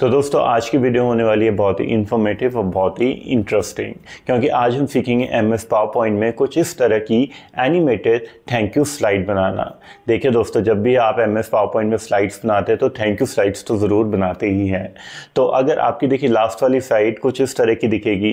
तो दोस्तों आज की वीडियो होने वाली है बहुत ही इन्फॉर्मेटिव और बहुत ही इंटरेस्टिंग क्योंकि आज हम सीखेंगे एम एस पावर पॉइंट में कुछ इस तरह की एनिमेटेड थैंक यू स्लाइड बनाना देखिए दोस्तों जब भी आप एम एस पावर पॉइंट में स्लाइड्स बनाते हैं तो थैंक यू स्लाइड्स तो ज़रूर बनाते ही हैं तो अगर आपकी देखिए लास्ट वाली स्लाइड कुछ इस तरह की दिखेगी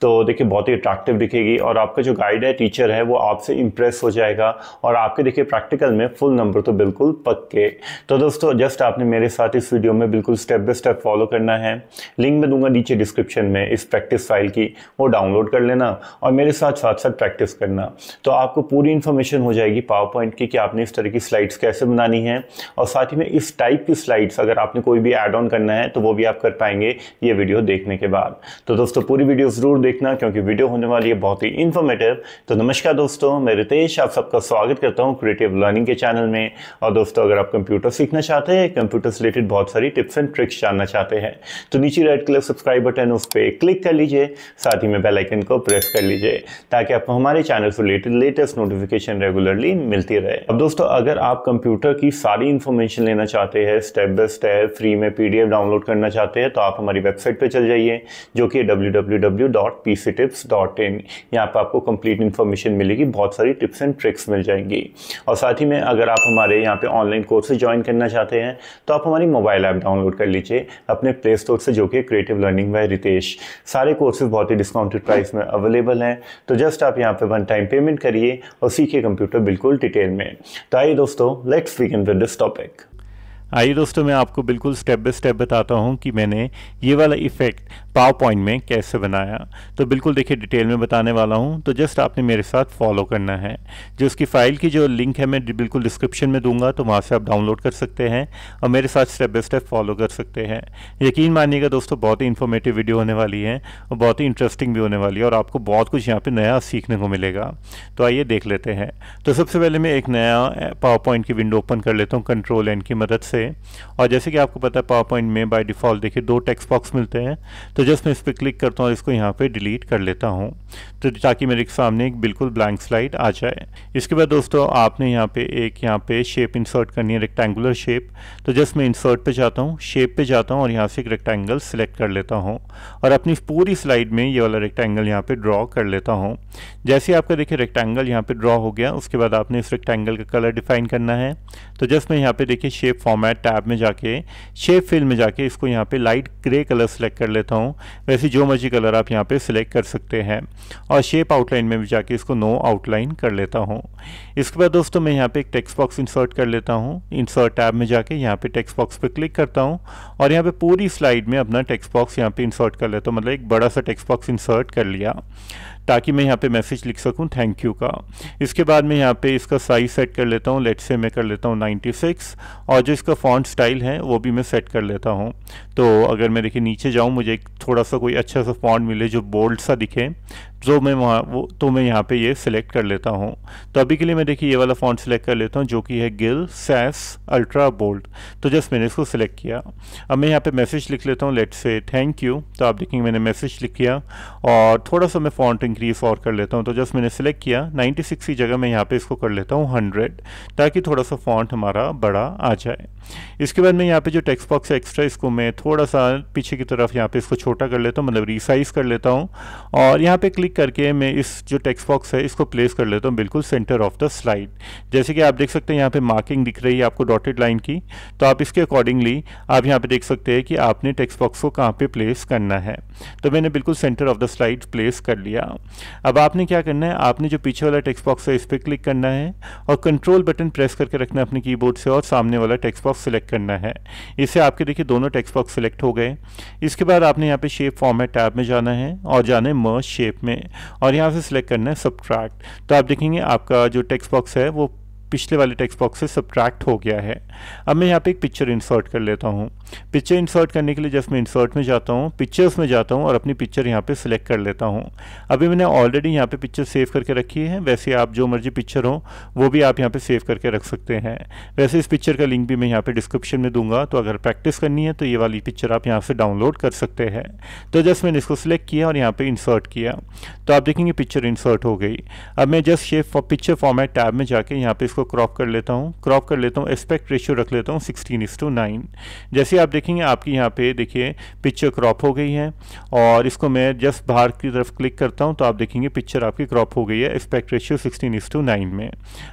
तो देखिए बहुत ही अट्रैक्टिव दिखेगी और आपका जो गाइड है टीचर है वो आपसे इम्प्रेस हो जाएगा और आपके देखिए प्रैक्टिकल में फुल नंबर तो बिल्कुल पक्के तो दोस्तों जस्ट आपने मेरे साथ इस वीडियो में बिल्कुल स्टेप बाई स्टेप फॉलो करना है लिंक मैं दूंगा नीचे डिस्क्रिप्शन में इस प्रैक्टिस फाइल की वो डाउनलोड कर लेना और मेरे साथ साथ साथ प्रैक्टिस करना तो आपको पूरी इन्फॉर्मेशन हो जाएगी पावर पॉइंट की कि आपने इस तरह की स्लाइड्स कैसे बनानी है और साथ ही में इस टाइप की स्लाइड्स अगर आपने कोई भी एड ऑन करना है तो वो भी आप कर पाएंगे ये वीडियो देखने के बाद तो दोस्तों पूरी वीडियो ज़रूर देखना क्योंकि वीडियो होने वाली है बहुत ही इन्फॉर्मेटिव तो नमस्कार दोस्तों मैं रितेश आप सबका स्वागत करता हूँ क्रिएटिव लर्निंग के चैनल में और दोस्तों अगर आप कंप्यूटर सीखना चाहते हैं कंप्यूटर से रिलेटेड बहुत सारी टिप्स एंड ट्रिक्स जानना चाहते हैं तो नीचे रेड कलर सब्सक्राइब बटन उस पर क्लिक कर लीजिए साथ ही में बेल आइकन को प्रेस कर लीजिए ताकि आपको हमारे चैनल से रिलेटेड लेटेस्ट नोटिफिकेशन रेगुलरली मिलती रहे अब दोस्तों अगर आप कंप्यूटर की सारी इन्फॉर्मेशन लेना चाहते हैं स्टेप बाय स्टेप फ्री में पी डाउनलोड करना चाहते हैं तो आप हमारी वेबसाइट पर चल जाइए जो कि W W W dot P C tips dot in यहाँ पर आपको कंप्लीट इन्फॉर्मेशन मिलेगी बहुत सारी टिप्स एंड ट्रिक्स मिल जाएंगी और साथ ही में अगर आप हमारे यहाँ पे ऑनलाइन कोर्सेज ज्वाइन करना चाहते हैं तो आप हमारी मोबाइल ऐप डाउनलोड कर लीजिए अपने प्ले स्टोर से जो कि क्रिएटिव लर्निंग बाय रितेश सारे कोर्सेज बहुत ही डिस्काउंटेड प्राइस में अवेलेबल हैं तो जस्ट आप यहाँ पे वन टाइम पेमेंट करिए और सीखिए कंप्यूटर बिल्कुल डिटेल में तो आइए दोस्तों let's begin with this topic आइए दोस्तों मैं आपको बिल्कुल स्टेप बाय स्टेप बताता हूँ कि मैंने ये वाला इफेक्ट पावर पॉइंट में कैसे बनाया तो बिल्कुल देखिए डिटेल में बताने वाला हूँ तो जस्ट आपने मेरे साथ फॉलो करना है जो उसकी फ़ाइल की जो लिंक है मैं बिल्कुल डिस्क्रिप्शन में दूंगा तो वहाँ से आप डाउनलोड कर सकते हैं और मेरे साथ स्टेप बाय स्टेप फॉलो कर सकते हैं यकीन मानिएगा दोस्तों बहुत ही इन्फॉर्मेटिव वीडियो होने वाली है और बहुत ही इंटरेस्टिंग भी होने वाली है और आपको बहुत कुछ यहाँ पर नया सीखने को मिलेगा तो आइए देख लेते हैं तो सबसे पहले मैं एक नया पावर पॉइंट की विंडो ओपन कर लेता हूँ कंट्रोल एंड की मदद से से और जैसे कि आपको पता है पावर पॉइंट में बाय डिफ़ॉल्ट देखिए दो टेक्स्ट बॉक्स मिलते हैं तो जस्ट मैं इस पर क्लिक करता हूँ और इसको यहाँ पे डिलीट कर लेता हूँ तो ताकि मेरे सामने एक बिल्कुल ब्लैंक स्लाइड आ जाए इसके बाद दोस्तों आपने यहाँ पे एक यहाँ पे शेप इंसर्ट करनी है रेक्टेंगुलर शेप तो जस्ट मैं इंसर्ट पर जाता हूँ शेप पर जाता हूँ और यहाँ से एक रेक्टेंगल सेलेक्ट कर लेता हूँ और अपनी पूरी स्लाइड में ये वाला रेक्टेंगल यहाँ पर ड्रॉ कर लेता हूँ जैसे आपका देखिए रेक्टेंगल यहाँ पर ड्रॉ हो गया उसके बाद आपने इस रेक्टेंगल का कलर डिफाइन करना है तो जस्ट मैं यहाँ पे देखिए शेप फॉर्मेट मैं टैब में जाके शेप फिल में जाके इसको यहाँ पे लाइट ग्रे कलर सेलेक्ट कर लेता हूँ वैसे जो मर्जी कलर आप यहाँ पे सिलेक्ट कर सकते हैं और शेप आउटलाइन में भी जाके इसको नो आउटलाइन कर लेता हूँ इसके बाद दोस्तों मैं यहाँ पे एक टेक्स्ट बॉक्स इंसर्ट कर लेता हूँ इंसर्ट टैब में जाके यहाँ पे टेक्स्ट बॉक्स पे क्लिक करता हूँ और यहाँ पे पूरी स्लाइड में अपना टेक्स्ट बॉक्स यहाँ पे इंसर्ट कर लेता हूँ मतलब एक बड़ा सा टेक्स्ट बॉक्स इंसर्ट कर लिया ताकि मैं यहाँ पे मैसेज लिख सकूँ थैंक यू का इसके बाद मैं यहाँ पे इसका साइज सेट कर लेता हूँ लेट से मैं कर लेता हूँ 96 और जो इसका फॉन्ट स्टाइल है वो भी मैं सेट कर लेता हूँ तो अगर मैं देखिए नीचे जाऊँ मुझे थोड़ा सा कोई अच्छा सा फॉन्ट मिले जो बोल्ड सा दिखे जो तो मैं वहाँ वो तो मैं यहाँ पे ये यह सिलेक्ट कर लेता हूँ तो अभी के लिए मैं देखिए ये वाला फॉन्ट सेलेक्ट कर लेता हूँ जो कि है गिल सैस अल्ट्रा बोल्ड तो जस्ट मैंने इसको सिलेक्ट किया अब मैं यहाँ पे मैसेज लिख लेता हूँ लेट से थैंक यू तो आप देखेंगे मैंने मैसेज लिख किया और थोड़ा सा मैं फॉन्ट इंक्रीज़ और कर लेता हूँ तो जस्ट मैंने सेलेक्ट किया 96 की जगह मैं यहाँ पे इसको कर लेता हूँ 100 ताकि थोड़ा सा फॉन्ट हमारा बड़ा आ जाए इसके बाद मैं यहाँ पे जो टेक्स्ट बॉक्स एक्स्ट्रा इसको मैं थोड़ा सा पीछे की तरफ यहाँ पे इसको छोटा कर लेता हूँ मतलब रिसाइज़ कर लेता हूँ और यहाँ पर क्लिक करके मैं इस जो टेक्स्ट बॉक्स है इसको प्लेस कर लेता हूँ बिल्कुल सेंटर ऑफ द स्लाइड जैसे कि आप देख सकते हैं यहाँ पर मार्किंग दिख रही है आपको डॉटेड लाइन की तो आप इसके अकॉर्डिंगली आप यहाँ पर देख सकते हैं कि आपने टेक्स्ट बॉक्स को कहाँ पर प्लेस करना है तो मैंने बिल्कुल centre of the slide place कर लिया हूँ अब आपने क्या करना है आपने जो पीछे वाला टेक्स्ट बॉक्स है इस पर क्लिक करना है और कंट्रोल बटन प्रेस करके रखना है अपने कीबोर्ड से और सामने वाला टेक्स्ट बॉक्स सिलेक्ट करना है इससे आपके देखिए दोनों टेक्स्ट बॉक्स सिलेक्ट हो गए इसके बाद आपने यहाँ पे शेप फॉर्मेट टैब में जाना है और जाना है मर्ज शेप में और यहाँ से सिलेक्ट करना है सब्ट्रैक्ट तो आप देखेंगे आपका जो टेक्स्ट बॉक्स है वो पिछले वाले टेक्स्ट बॉक्स से सब्ट्रैक्ट हो गया है अब मैं यहाँ पे एक पिक्चर इंसर्ट कर लेता हूँ पिक्चर इंसर्ट करने के लिए जब मैं इंसर्ट में जाता हूँ पिक्चर्स में जाता हूँ और अपनी पिक्चर यहाँ पे सिलेक्ट कर लेता हूँ अभी मैंने ऑलरेडी यहाँ पे पिक्चर सेव करके रखी है वैसे आप जो मर्जी पिक्चर हो वो भी आप यहाँ पर सेव करके रख सकते हैं वैसे इस पिक्चर का लिंक भी मैं यहाँ पर डिस्क्रिप्शन में दूंगा तो अगर प्रैक्टिस करनी है तो ये वाली पिक्चर आप यहाँ से डाउनलोड कर सकते हैं तो जस्ट मैंने इसको सिलेक्ट किया और यहाँ पर इंसर्ट किया तो आप देखेंगे पिक्चर इंसर्ट हो गई अब मैं just shape picture format tab में जाके यहाँ पर इसको इसको क्रॉप कर लेता हूँ क्रॉप कर लेता हूँ एस्पेक्ट रेशियो रख लेता हूँ सिक्सटीन इस टू नाइन जैसे आप देखेंगे आपकी यहाँ पे देखिए पिक्चर क्रॉप हो गई है और इसको मैं जस्ट बाहर की तरफ क्लिक करता हूँ तो आप देखेंगे पिक्चर आपकी क्रॉप हो गई है aspect ratio sixteen is to nine में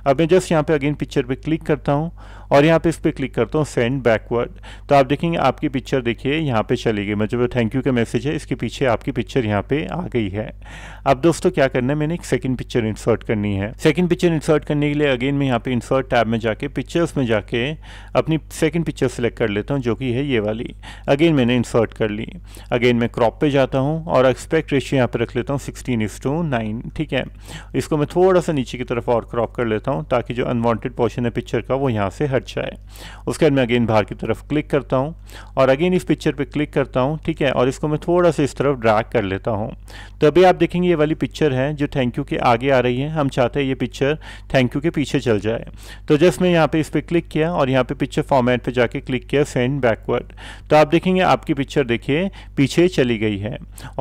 अब मैं जस्ट यहाँ पर अगेन पिक्चर पर क्लिक करता हूँ और यहाँ पे इस पर क्लिक करता हूँ सेंड बैकवर्ड तो आप देखेंगे आपकी पिक्चर देखिए यहाँ पे चली गई मतलब थैंक यू का मैसेज है इसके पीछे आपकी पिक्चर यहाँ पे आ गई है अब दोस्तों क्या करना है मैंने एक सेकंड पिक्चर इंसर्ट करनी है सेकंड पिक्चर इंसर्ट करने के लिए अगेन मैं यहाँ पे इंसर्ट टैब में जाके पिक्चर्स में जाके अपनी सेकेंड पिक्चर सेलेक्ट कर लेता हूँ जो कि है ये वाली अगेन मैंने इंसर्ट कर ली अगेन मैं क्रॉप पर जाता हूँ और एक्सपेक्ट रेशियो यहाँ पर रख लेता हूँ सिक्सटीन इस टू नाइन ठीक है इसको मैं थोड़ा सा नीचे की तरफ और क्रॉप कर लेता हूँ ताकि जो अनवॉन्टेड पोर्शन है पिक्चर का वो यहाँ से हट जाए उसके बाद मैं अगेन बाहर की तरफ क्लिक करता हूँ और अगेन इस पिक्चर पे क्लिक करता हूँ ठीक है और इसको मैं थोड़ा सा इस तरफ ड्रैग कर लेता हूँ तो अभी आप देखेंगे ये वाली पिक्चर है जो थैंक यू के आगे आ रही है हम चाहते हैं ये पिक्चर थैंक यू के पीछे चल जाए तो जस्ट मैं यहाँ पर इस पर क्लिक किया और यहाँ पर पिक्चर फॉर्मेट पर जाके क्लिक किया सेंड बैकवर्ड तो आप देखेंगे आपकी पिक्चर देखिए पीछे चली गई है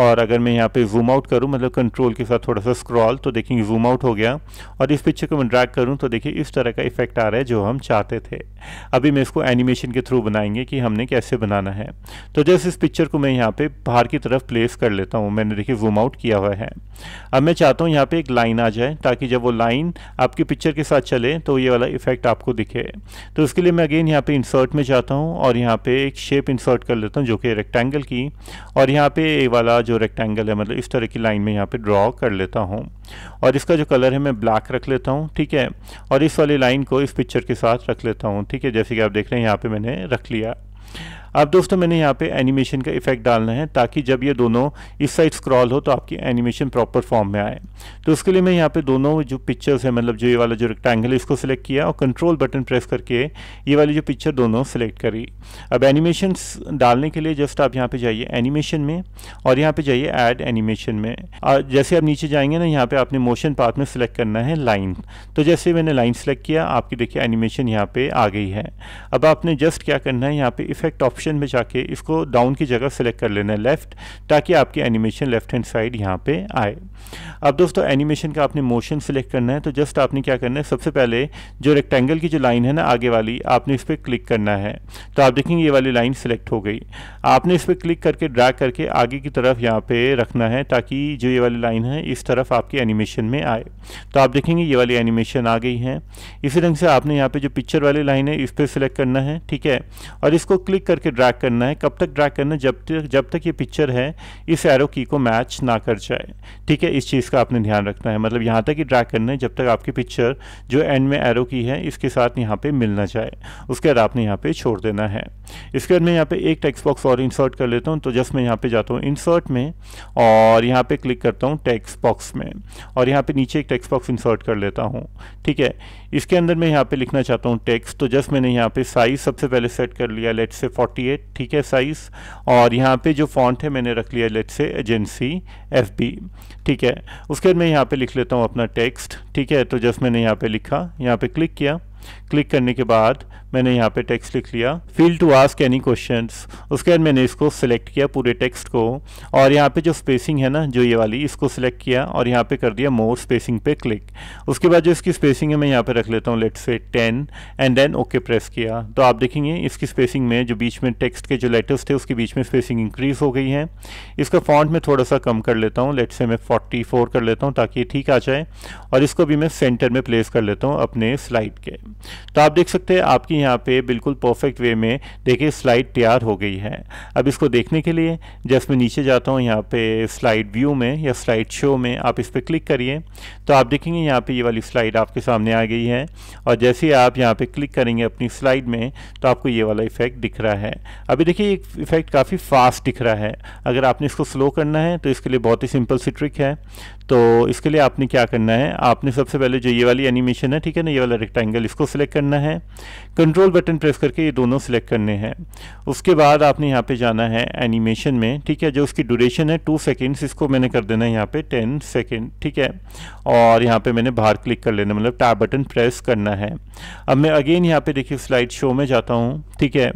और अगर मैं यहाँ पर जूम आउट करूँ मतलब कंट्रोल के साथ थोड़ा सा स्क्रॉल तो देखेंगे जूम आउट हो गया और इस पिक्चर को मैं ड्रैग करूँ तो देखिए इस तरह का इफेक्ट आ रहा है जो हम चाहते थे थे अभी मैं इसको एनिमेशन के थ्रू बनाएंगे कि हमने कैसे बनाना है तो जैसे इस पिक्चर को मैं यहाँ पे बाहर की तरफ प्लेस कर लेता हूँ मैंने देखिए जूम आउट किया हुआ है अब मैं चाहता हूँ यहाँ पे एक लाइन आ जाए ताकि जब वो लाइन आपकी पिक्चर के साथ चले तो ये वाला इफेक्ट आपको दिखे तो उसके लिए मैं अगेन यहाँ पे इंसर्ट में जाता हूँ और यहाँ पे एक शेप इंसर्ट कर लेता हूँ जो कि रेक्टेंगल की और यहाँ पे ये वाला जो रेक्टेंगल है मतलब इस तरह की लाइन में यहाँ पे ड्रॉ कर लेता हूँ और इसका जो कलर है मैं ब्लैक रख लेता हूँ ठीक है और इस वाली लाइन को इस पिक्चर के साथ रख लेता देता हूँ ठीक है जैसे कि आप देख रहे हैं यहाँ पे मैंने रख लिया अब दोस्तों मैंने यहाँ पे एनिमेशन का इफेक्ट डालना है ताकि जब ये दोनों इस साइड स्क्रॉल हो तो आपकी एनिमेशन प्रॉपर फॉर्म में आए तो उसके लिए मैं यहाँ पे दोनों जो पिक्चर्स है मतलब जो ये वाला जो रेक्टेंगल है इसको सिलेक्ट किया और कंट्रोल बटन प्रेस करके ये वाली जो पिक्चर दोनों सेलेक्ट करी अब एनिमेशन डालने के लिए जस्ट आप यहाँ पर जाइए एनिमेशन में और यहाँ पर जाइए एड एनिमेशन में और जैसे आप नीचे जाएंगे ना यहाँ पर आपने मोशन पाथ में सिलेक्ट करना है लाइन तो जैसे मैंने लाइन सेलेक्ट किया आपकी देखिए एनिमेशन यहाँ पर आ गई है अब आपने जस्ट क्या करना है यहाँ पर इफेक्ट ऑप्शन ऑप्शन में जाके इसको डाउन की जगह सेलेक्ट कर लेना है लेफ़्ट ताकि आपकी एनिमेशन लेफ्ट हैंड साइड यहाँ पे आए अब दोस्तों एनिमेशन का आपने मोशन सेलेक्ट करना है तो जस्ट आपने क्या करना है सबसे पहले जो रेक्टेंगल की जो लाइन है ना आगे वाली आपने इस पर क्लिक करना है तो आप देखेंगे ये वाली लाइन सेलेक्ट हो गई आपने इस पर क्लिक करके ड्रैग करके आगे की तरफ यहाँ पे रखना है ताकि जो ये वाली लाइन है इस तरफ आपकी एनिमेशन में आए तो आप देखेंगे ये वाली एनिमेशन आ गई है इसी ढंग से आपने यहाँ पे जो पिक्चर वाली लाइन है इस पर सिलेक्ट करना है ठीक है और इसको क्लिक करके करके ड्रैग करना है कब तक ड्रैग करना है जब तक जब तक ये पिक्चर है इस एरो की को मैच ना कर जाए ठीक है इस चीज़ का आपने ध्यान रखना है मतलब यहाँ तक ही ड्रैग करना है जब तक आपकी पिक्चर जो एंड में एरो की है इसके साथ यहाँ पर मिलना जाए उसके बाद आपने यहाँ पर छोड़ देना है इसके बाद मैं यहाँ पर एक टेक्स्ट बॉक्स और इंसर्ट कर लेता हूँ तो जस्ट मैं यहाँ पर जाता हूँ इंसर्ट में और यहाँ पर क्लिक करता हूँ टेक्स्ट बॉक्स में और यहाँ पर नीचे एक टेक्स्ट बॉक्स इंसर्ट कर लेता हूँ ठीक है इसके अंदर मैं यहाँ पे लिखना चाहता हूँ टेक्स्ट तो जस्ट मैंने यहाँ पे साइज़ सबसे पहले सेट कर लिया लेट से 48 ठीक है साइज़ और यहाँ पे जो फॉन्ट है मैंने रख लिया लेट से एजेंसी एफ ठीक है उसके बाद मैं यहाँ पे लिख लेता हूँ अपना टेक्स्ट ठीक है तो जस्ट मैंने यहाँ पे लिखा यहाँ पर क्लिक किया क्लिक करने के बाद मैंने यहाँ पे टेक्स्ट लिख लिया feel to ask any question उसके बाद मैंने इसको सिलेक्ट किया पूरे टेक्स्ट को और यहाँ पे जो स्पेसिंग है ना जो ये वाली इसको सिलेक्ट किया और यहाँ पे कर दिया मोर स्पेसिंग पे क्लिक उसके बाद जो इसकी स्पेसिंग है मैं यहाँ पे रख लेता हूँ let's say ten and then okay press किया तो आप देखेंगे इसकी स्पेसिंग में जो बीच में टेक्स्ट के जो लेटर्स थे उसके बीच में स्पेसिंग इंक्रीज हो गई है इसका फॉन्ट में थोड़ा सा कम कर लेता हूँ लेट से मैं फोर्टी कर लेता हूँ ताकि ये ठीक आ जाए और इसको भी मैं सेंटर में प्लेस कर लेता हूँ अपने स्लाइड के तो आप देख सकते हैं आपकी यहाँ पे बिल्कुल परफेक्ट वे में देखिए स्लाइड तैयार हो गई है अब इसको देखने के लिए जस्ट मैं नीचे जाता हूँ यहाँ पे स्लाइड व्यू में या स्लाइड शो में आप इस पर क्लिक करिए तो आप देखेंगे यहाँ पे ये वाली स्लाइड आपके सामने आ गई है और जैसे आप यहाँ पे क्लिक करेंगे अपनी स्लाइड में तो आपको ये वाला इफेक्ट दिख रहा है अभी देखिए ये इफेक्ट काफ़ी फास्ट दिख रहा है अगर आपने इसको स्लो करना है तो इसके लिए बहुत ही सिंपल सी ट्रिक है तो इसके लिए आपने क्या करना है आपने सबसे पहले जो ये वाली एनिमेशन है ठीक है ना ये वाला रेक्टेंगल इसको सिलेक्ट करना है कंट्रोल कंट्रोल बटन प्रेस करके ये दोनों सेलेक्ट करने हैं उसके बाद आपने यहाँ पे जाना है एनिमेशन में ठीक है जो उसकी ड्यूरेशन है टू सेकेंड्स इसको मैंने कर देना है यहाँ पे टेन सेकेंड ठीक है और यहाँ पे मैंने बाहर क्लिक कर लेना मतलब टैप बटन प्रेस करना है अब मैं अगेन यहाँ पे देखिए स्लाइड शो में जाता हूँ ठीक है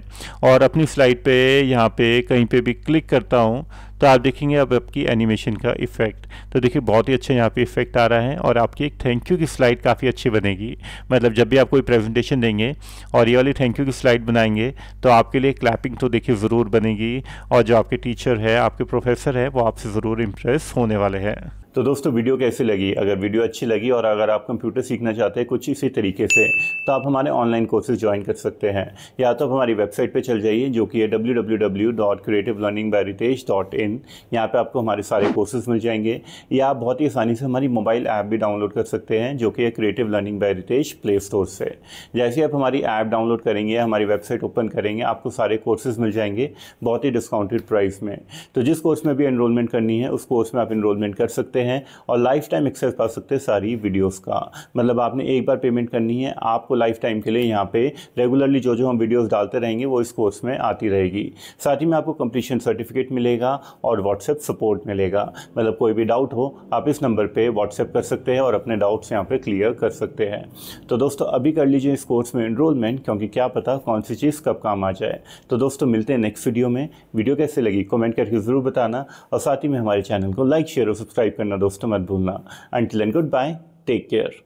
और अपनी स्लाइड पर यहाँ पर कहीं पर भी क्लिक करता हूँ तो आप देखेंगे अब आपकी एनिमेशन का इफेक्ट तो देखिए बहुत ही अच्छा यहाँ पे इफेक्ट आ रहा है और आपकी एक थैंक यू की स्लाइड काफ़ी अच्छी बनेगी मतलब जब भी आप कोई प्रेजेंटेशन देंगे और ये वाली थैंक यू की स्लाइड बनाएंगे तो आपके लिए क्लैपिंग तो देखिए ज़रूर बनेगी और जो आपके टीचर है आपके प्रोफेसर है वो आपसे ज़रूर इम्प्रेस होने वाले हैं तो दोस्तों वीडियो कैसी लगी अगर वीडियो अच्छी लगी और अगर आप कंप्यूटर सीखना चाहते हैं कुछ इसी तरीके से तो आप हमारे ऑनलाइन कोर्सेज ज्वाइन कर सकते हैं या तो आप हमारी वेबसाइट पर चल जाइए जो कि है W W W dot creative learning by Ritesh dot in यहाँ पर आपको हमारे सारे कोर्सेज मिल जाएंगे या आप बहुत ही आसानी से हमारी मोबाइल ऐप भी डाउनलोड कर सकते हैं जो कि है creative learning by Ritesh play store से जैसे आप हमारी ऐप डाउनलोड करेंगे हमारी वेबसाइट ओपन करेंगे आपको सारे कोर्सेज मिल जाएंगे बहुत ही डिस्काउंटेड प्राइस में तो जिस कोर्स में भी एनरोलमेंट करनी है उस कोर्स में आप इनरोलमेंट कर सकते हैं सकते हैं और लाइफ टाइम एक्सेस पा सकते हैं सारी वीडियोस का मतलब आपने एक बार पेमेंट करनी है आपको लाइफ टाइम के लिए यहाँ पे रेगुलरली जो जो हम वीडियोस डालते रहेंगे वो इस कोर्स में आती रहेगी साथ ही में आपको कंप्लीशन सर्टिफिकेट मिलेगा और व्हाट्सएप सपोर्ट मिलेगा मतलब कोई भी डाउट हो आप इस नंबर पर व्हाट्सएप कर सकते हैं और अपने डाउट्स यहाँ पर क्लियर कर सकते हैं तो दोस्तों अभी कर लीजिए इस कोर्स में इनरोलमेंट क्योंकि क्या पता कौन सी चीज़ कब काम आ जाए तो दोस्तों मिलते हैं नेक्स्ट वीडियो में वीडियो कैसे लगी कॉमेंट करके ज़रूर बताना और साथ ही में हमारे चैनल को लाइक शेयर और सब्सक्राइब करना अपना दोस्तों मत भूलना until and good bye take care